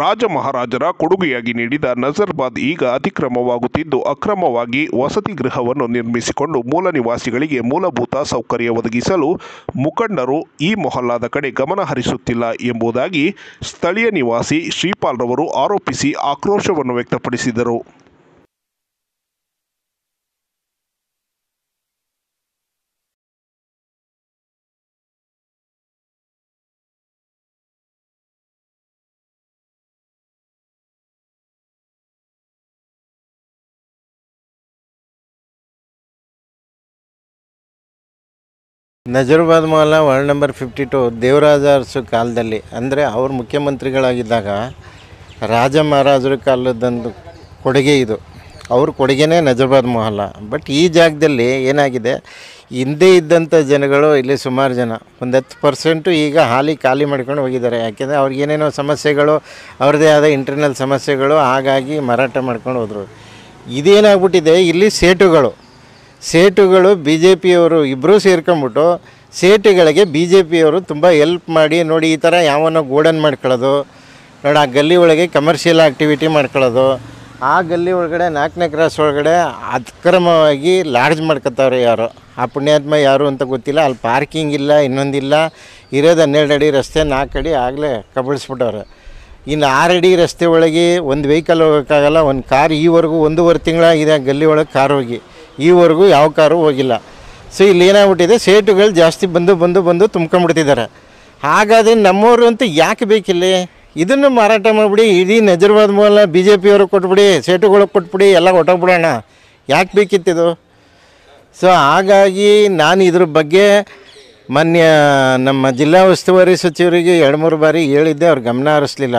ರಾಜ ಮಹಾರಾಜರ ಕೊಡುಗೆಯಾಗಿ ನೀಡಿದ ನಜರ್ಬಾದ್ ಈಗ ಅತಿಕ್ರಮವಾಗುತ್ತಿದ್ದು ಅಕ್ರಮವಾಗಿ ವಸತಿ ಗೃಹವನ್ನು ನಿರ್ಮಿಸಿಕೊಂಡು ಮೂಲ ನಿವಾಸಿಗಳಿಗೆ ಮೂಲಭೂತ ಸೌಕರ್ಯ ಒದಗಿಸಲು ಮುಖಂಡರು ಈ ಮೊಹಲ್ಲಾದ ಕಡೆ ಗಮನ ಹರಿಸುತ್ತಿಲ್ಲ ಎಂಬುದಾಗಿ ಸ್ಥಳೀಯ ನಿವಾಸಿ ಶ್ರೀಪಾಲ್ರವರು ಆರೋಪಿಸಿ ಆಕ್ರೋಶವನ್ನು ವ್ಯಕ್ತಪಡಿಸಿದರು ನಜರುಬಾದ್ ಮಾಲ ward number fifty two Devaraja Arasu ಕಾಲದಲ್ಲಿ ಅಂದರೆ ಅವರು ಮುಖ್ಯಮಂತ್ರಿಗಳಾಗಿದ್ದಾಗ ರಾಜ ಮಹಾರಾಜರ ಕಾಲದೊಂದು ಕೊಡುಗೆ ಇದು ಅವ್ರ ಕೊಡುಗೆನೇ ನಜರ್ಬಾದ್ ಮಹಲ್ಲ ಬಟ್ ಈ ಜಾಗದಲ್ಲಿ ಏನಾಗಿದೆ ಹಿಂದೆ ಇದ್ದಂಥ ಜನಗಳು ಇಲ್ಲಿ ಸುಮಾರು ಜನ ಒಂದು ಹತ್ತು ಪರ್ಸೆಂಟು ಈಗ ಹಾಲಿ ಖಾಲಿ ಮಾಡ್ಕೊಂಡು ಹೋಗಿದ್ದಾರೆ ಯಾಕೆಂದರೆ ಅವ್ರಿಗೇನೇನೋ ಸಮಸ್ಯೆಗಳು ಅವ್ರದ್ದೇ ಆದ ಇಂಟರ್ನಲ್ ಸಮಸ್ಯೆಗಳು ಹಾಗಾಗಿ ಮಾರಾಟ ಮಾಡ್ಕೊಂಡು ಹೋದರು ಇದೇನಾಗ್ಬಿಟ್ಟಿದೆ ಇಲ್ಲಿ ಸೇಟುಗಳು ಸೇಟುಗಳು ಬಿ ಜೆ ಪಿಯವರು ಇಬ್ಬರೂ ಸೇರ್ಕೊಂಬಿಟ್ಟು ಸೇಟುಗಳಿಗೆ ಬಿ ಜೆ ಪಿಯವರು ತುಂಬ ಎಲ್ಪ್ ಮಾಡಿ ನೋಡಿ ಈ ಥರ ಯಾವನೋ ಗೋಡನ್ ಮಾಡ್ಕೊಳ್ಳೋದು ನೋಡಿ ಆ ಗಲ್ಲಿ ಒಳಗೆ ಕಮರ್ಷಿಯಲ್ ಆ್ಯಕ್ಟಿವಿಟಿ ಮಾಡ್ಕೊಳ್ಳೋದು ಆ ಗಲ್ಲಿ ಒಳಗಡೆ ನಾಲ್ಕನೇ ಕ್ರಾಸ್ ಒಳಗಡೆ ಅಕ್ರಮವಾಗಿ ಲಾಡ್ಜ್ ಮಾಡ್ಕೊತಾವ್ರೆ ಯಾರು ಆ ಪುಣ್ಯಾತ್ಮ ಯಾರು ಅಂತ ಗೊತ್ತಿಲ್ಲ ಅಲ್ಲಿ ಪಾರ್ಕಿಂಗ್ ಇಲ್ಲ ಇನ್ನೊಂದಿಲ್ಲ ಇರೋದು ಹನ್ನೆರಡು ಅಡಿ ರಸ್ತೆ ನಾಲ್ಕು ಅಡಿ ಆಗಲೇ ಕಬಳಿಸ್ಬಿಟ್ಟವ್ರೆ ಇನ್ನು ಆರು ಅಡಿ ರಸ್ತೆ ಒಳಗೆ ಒಂದು ವೆಹಿಕಲ್ ಹೋಗೋಕ್ಕಾಗಲ್ಲ ಒಂದು ಕಾರ್ ಈವರೆಗೂ ಒಂದೂವರೆ ತಿಂಗಳಾಗಿದೆ ಗಲ್ಲಿ ಒಳಗೆ ಕಾರ್ ಹೋಗಿ ಈವರೆಗೂ ಯಾವ ಕಾರು ಹೋಗಿಲ್ಲ ಸೊ ಇಲ್ಲಿ ಏನಾಗ್ಬಿಟ್ಟಿದೆ ಸೇಟುಗಳು ಜಾಸ್ತಿ ಬಂದು ಬಂದು ಬಂದು ತುಂಬ್ಕೊಂಡ್ಬಿಡ್ತಿದ್ದಾರೆ ಹಾಗಾದರೆ ನಮ್ಮವರು ಅಂತೂ ಯಾಕೆ ಬೇಕಿಲ್ಲಿ ಇದನ್ನು ಮಾರಾಟ ಮಾಡಿಬಿಡಿ ಇಡೀ ನಜರ್ಬಾದ್ ಮೂಲ ಬಿ ಜೆ ಪಿಯವ್ರಿಗೆ ಕೊಟ್ಬಿಡಿ ಸೇಟುಗಳಿಗೆ ಕೊಟ್ಬಿಡಿ ಎಲ್ಲ ಹೊಟ್ಟೋಗ್ಬಿಡೋಣ ಯಾಕೆ ಬೇಕಿತ್ತಿದು ಸೊ ಹಾಗಾಗಿ ನಾನು ಇದ್ರ ಬಗ್ಗೆ ಮಾನ್ಯ ನಮ್ಮ ಜಿಲ್ಲಾ ಉಸ್ತುವಾರಿ ಸಚಿವರಿಗೆ ಎರಡು ಮೂರು ಬಾರಿ ಹೇಳಿದ್ದೆ ಅವ್ರು ಗಮನ ಹರಿಸ್ಲಿಲ್ಲ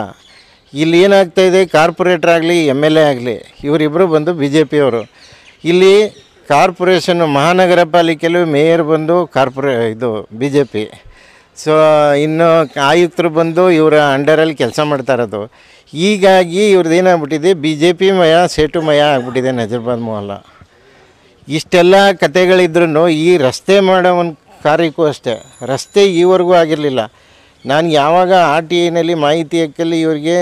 ಇಲ್ಲಿ ಏನಾಗ್ತಾಯಿದೆ ಕಾರ್ಪೊರೇಟ್ರಾಗಲಿ ಆಗಲಿ ಎಮ್ ಎಲ್ ಎ ಆಗಲಿ ಇವರಿಬ್ಬರು ಬಂದು ಬಿ ಜೆ ಪಿಯವರು ಇಲ್ಲಿ ಕಾರ್ಪೊರೇಷನ್ ಮಹಾನಗರ ಪಾಲಿಕೆಯಲ್ಲೂ ಮೇಯರ್ ಬಂದು ಕಾರ್ಪೊರೇ ಇದು ಬಿ ಜೆ ಪಿ ಸೊ ಇನ್ನು ಆಯುಕ್ತರು ಬಂದು ಇವರ ಅಂಡರಲ್ಲಿ ಕೆಲಸ ಮಾಡ್ತಾ ಇರೋದು ಹೀಗಾಗಿ ಇವ್ರದ್ದು ಏನಾಗ್ಬಿಟ್ಟಿದೆ ಬಿ ಜೆ ಪಿ ಮಯ ಸೇಟು ಮಯ ಆಗಿಬಿಟ್ಟಿದೆ ನಜರ್ಬಾದ್ ಮೊಹಲ್ಲ ಇಷ್ಟೆಲ್ಲ ಕತೆಗಳಿದ್ರೂ ಈ ರಸ್ತೆ ಮಾಡೋ ಒಂದು ಕಾರ್ಯಕ್ಕೂ ಅಷ್ಟೇ ರಸ್ತೆ ಈವರೆಗೂ ಆಗಿರಲಿಲ್ಲ ನಾನು ಯಾವಾಗ ಆರ್ ಟಿ ಐನಲ್ಲಿ ಮಾಹಿತಿ ಹಾಕಲ್ಲಿ ಇವರಿಗೆ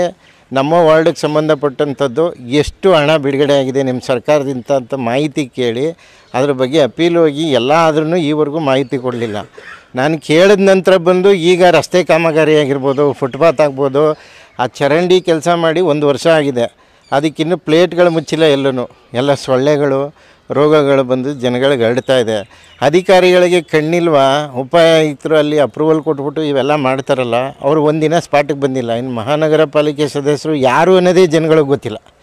ನಮ್ಮ ವಾರ್ಡಿಗೆ ಸಂಬಂಧಪಟ್ಟಂಥದ್ದು ಎಷ್ಟು ಹಣ ಬಿಡುಗಡೆ ಆಗಿದೆ ನಿಮ್ಮ ಸರ್ಕಾರದಿಂದ ಅಂತ ಮಾಹಿತಿ ಕೇಳಿ ಅದ್ರ ಬಗ್ಗೆ ಅಪೀಲ್ ಹೋಗಿ ಎಲ್ಲ ಆದ್ರೂ ಈವರೆಗೂ ಮಾಹಿತಿ ಕೊಡಲಿಲ್ಲ ನಾನು ಕೇಳಿದ ನಂತರ ಬಂದು ಈಗ ರಸ್ತೆ ಕಾಮಗಾರಿ ಆಗಿರ್ಬೋದು ಫುಟ್ಪಾತ್ ಆಗ್ಬೋದು ಆ ಚರಂಡಿ ಕೆಲಸ ಮಾಡಿ ಒಂದು ವರ್ಷ ಆಗಿದೆ ಅದಕ್ಕಿನ್ನೂ ಪ್ಲೇಟ್ಗಳು ಮುಚ್ಚಿಲ್ಲ ಎಲ್ಲೂ ಎಲ್ಲ ಸೊಳ್ಳೆಗಳು ರೋಗಗಳು ಬಂದು ಜನಗಳಿಗೆ ಹರಡ್ತಾ ಇದೆ ಅಧಿಕಾರಿಗಳಿಗೆ ಕಣ್ಣಿಲ್ವಾ ಉಪಾಯುಕ್ತರು ಅಲ್ಲಿ ಅಪ್ರೂವಲ್ ಕೊಟ್ಬಿಟ್ಟು ಇವೆಲ್ಲ ಮಾಡ್ತಾರಲ್ಲ ಅವರು ಒಂದಿನ ಸ್ಪಾಟಿಗೆ ಬಂದಿಲ್ಲ ಇನ್ನು ಮಹಾನಗರ ಪಾಲಿಕೆ ಸದಸ್ಯರು ಯಾರು ಅನ್ನೋದೇ ಜನಗಳಿಗೆ ಗೊತ್ತಿಲ್ಲ